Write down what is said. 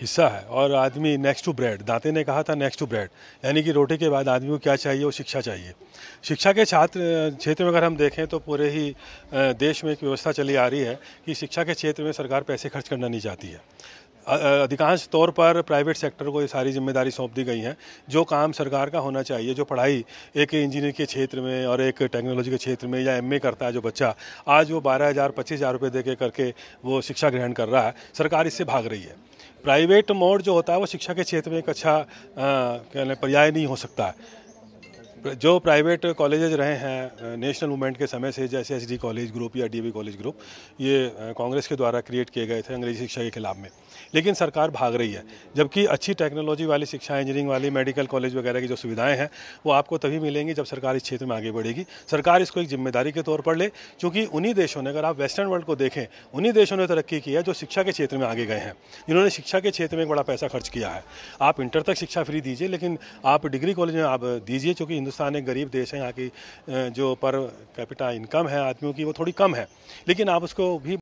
हिस्सा है और आदमी नेक्स्ट टू ब्रेड दाते ने कहा था नेक्स्ट टू ब्रेड यानी कि रोटी के बाद आदमी को क्या चाहिए वो शिक्षा चाहिए शिक्षा के छात्र क्षेत्र में अगर हम देखें तो पूरे ही देश में एक व्यवस्था चली आ रही है कि शिक्षा के क्षेत्र में सरकार पैसे खर्च करना नहीं चाहती है अधिकांश तौर पर प्राइवेट सेक्टर को ये सारी जिम्मेदारी सौंप दी गई है जो काम सरकार का होना चाहिए जो पढ़ाई एक इंजीनियर के क्षेत्र में और एक टेक्नोलॉजी के क्षेत्र में या एमए करता है जो बच्चा आज वो बारह हज़ार पच्चीस हज़ार रुपये दे के करके वो शिक्षा ग्रहण कर रहा है सरकार इससे भाग रही है प्राइवेट मोड जो होता है वो शिक्षा के क्षेत्र में एक अच्छा पर्याय नहीं हो सकता है जो प्राइवेट कॉलेजेज रहे हैं नेशनल मूवमेंट के समय से जैसे एस कॉलेज ग्रुप या डी कॉलेज ग्रुप ये कांग्रेस के द्वारा क्रिएट किए गए थे अंग्रेजी शिक्षा के खिलाफ में लेकिन सरकार भाग रही है जबकि अच्छी टेक्नोलॉजी वाली शिक्षा इंजीनियरिंग वाली मेडिकल कॉलेज वगैरह की जो सुविधाएं हैं वो आपको तभी मिलेंगी जब सरकार इस क्षेत्र में आगे बढ़ेगी सरकार इसको एक जिम्मेदारी के तौर पर ले क्योंकि उन्हीं देशों ने अगर आप वेस्टर्न वर्ल्ड को देखें उन्हीं देशों ने तरक्की की है जो शिक्षा के क्षेत्र में आगे गए हैं जिन्होंने शिक्षा के क्षेत्र में बड़ा पैसा खर्च किया है आप इंटर तक शिक्षा फ्री दीजिए लेकिन आप डिग्री कॉलेज में आप दीजिए चूँकि हिंदुस्तान एक गरीब देश है यहाँ की जो पर कैपिटा इनकम है आदमियों की वो थोड़ी कम है लेकिन आप उसको भी